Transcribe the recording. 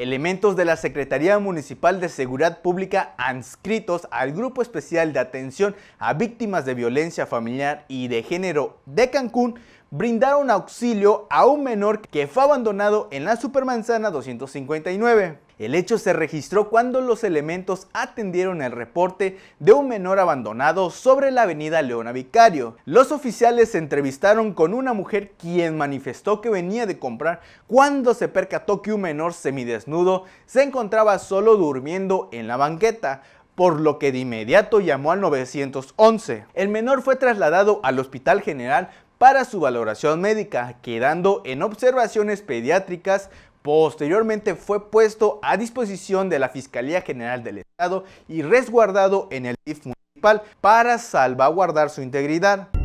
Elementos de la Secretaría Municipal de Seguridad Pública adscritos al Grupo Especial de Atención a Víctimas de Violencia Familiar y de Género de Cancún brindaron auxilio a un menor que fue abandonado en la Supermanzana 259. El hecho se registró cuando los elementos atendieron el reporte de un menor abandonado sobre la avenida Leona Vicario. Los oficiales se entrevistaron con una mujer quien manifestó que venía de comprar cuando se percató que un menor semidesnudo se encontraba solo durmiendo en la banqueta por lo que de inmediato llamó al 911. El menor fue trasladado al Hospital General para su valoración médica, quedando en observaciones pediátricas. Posteriormente fue puesto a disposición de la Fiscalía General del Estado y resguardado en el DIF municipal para salvaguardar su integridad.